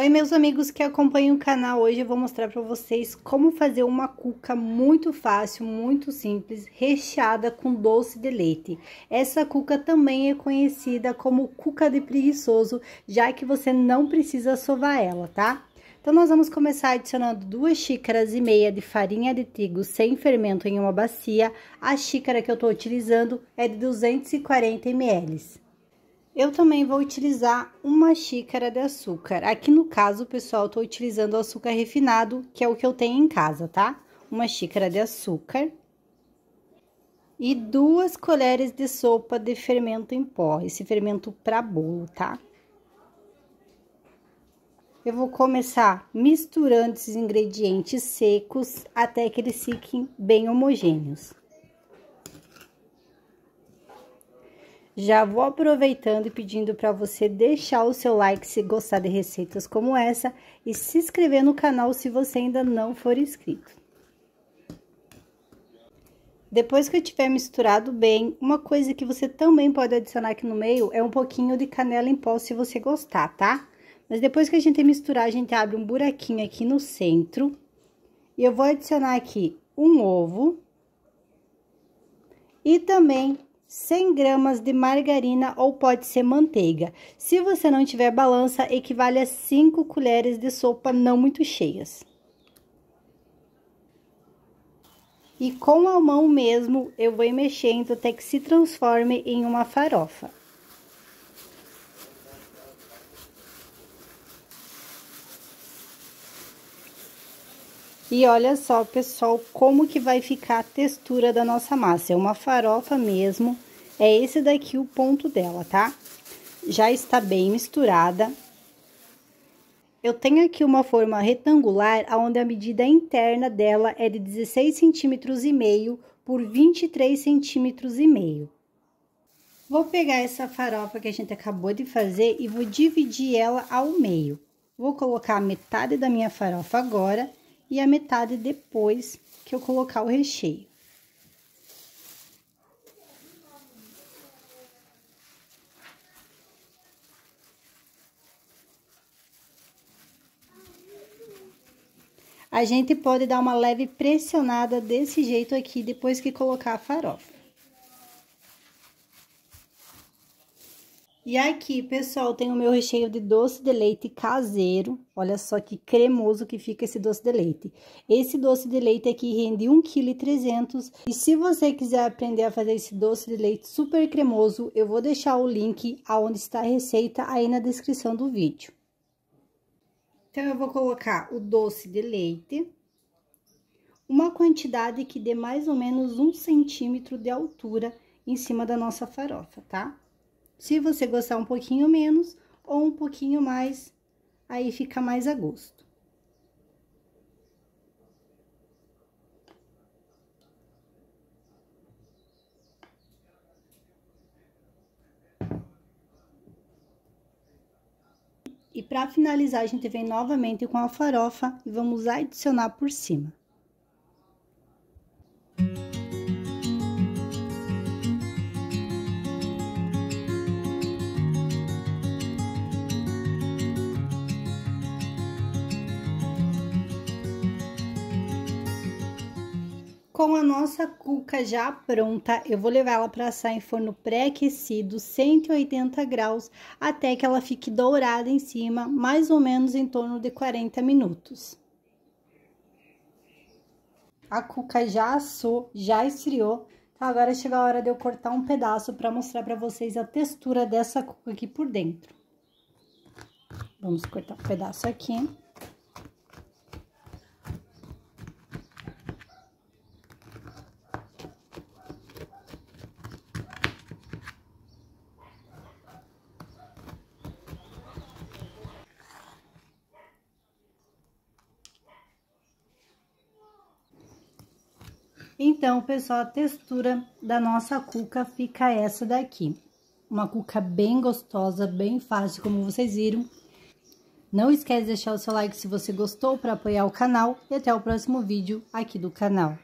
Oi, meus amigos que acompanham o canal. Hoje eu vou mostrar para vocês como fazer uma cuca muito fácil, muito simples, recheada com doce de leite. Essa cuca também é conhecida como cuca de preguiçoso, já que você não precisa sovar ela, tá? Então, nós vamos começar adicionando duas xícaras e meia de farinha de trigo sem fermento em uma bacia. A xícara que eu estou utilizando é de 240 ml. Eu também vou utilizar uma xícara de açúcar. Aqui no caso, pessoal, eu tô utilizando açúcar refinado, que é o que eu tenho em casa, tá? Uma xícara de açúcar e duas colheres de sopa de fermento em pó, esse fermento para bolo, tá? Eu vou começar misturando esses ingredientes secos até que eles fiquem bem homogêneos. Já vou aproveitando e pedindo para você deixar o seu like se gostar de receitas como essa e se inscrever no canal se você ainda não for inscrito. Depois que eu tiver misturado bem, uma coisa que você também pode adicionar aqui no meio é um pouquinho de canela em pó se você gostar, tá? Mas depois que a gente misturar, a gente abre um buraquinho aqui no centro e eu vou adicionar aqui um ovo e também 100 gramas de margarina ou pode ser manteiga. Se você não tiver balança, equivale a 5 colheres de sopa não muito cheias. E com a mão mesmo, eu vou mexendo até que se transforme em uma farofa. E olha só, pessoal, como que vai ficar a textura da nossa massa. É uma farofa mesmo. É esse daqui o ponto dela, tá? Já está bem misturada. Eu tenho aqui uma forma retangular, onde a medida interna dela é de 16 centímetros e meio por 23 centímetros e meio. Vou pegar essa farofa que a gente acabou de fazer e vou dividir ela ao meio. Vou colocar metade da minha farofa agora e a metade depois que eu colocar o recheio. A gente pode dar uma leve pressionada desse jeito aqui depois que colocar a farofa. E aqui, pessoal, tem o meu recheio de doce de leite caseiro. Olha só que cremoso que fica esse doce de leite. Esse doce de leite aqui rende 1,3 kg. E se você quiser aprender a fazer esse doce de leite super cremoso, eu vou deixar o link aonde está a receita aí na descrição do vídeo. Então, eu vou colocar o doce de leite. Uma quantidade que dê mais ou menos um centímetro de altura em cima da nossa farofa, tá? Tá? Se você gostar um pouquinho menos ou um pouquinho mais, aí fica mais a gosto. E para finalizar, a gente vem novamente com a farofa e vamos adicionar por cima. Com a nossa cuca já pronta, eu vou levar ela para assar em forno pré-aquecido, 180 graus, até que ela fique dourada em cima, mais ou menos em torno de 40 minutos. A cuca já assou, já esfriou, tá? agora chegou a hora de eu cortar um pedaço para mostrar para vocês a textura dessa cuca aqui por dentro. Vamos cortar um pedaço aqui. Então, pessoal, a textura da nossa cuca fica essa daqui. Uma cuca bem gostosa, bem fácil, como vocês viram. Não esquece de deixar o seu like se você gostou para apoiar o canal. E até o próximo vídeo aqui do canal.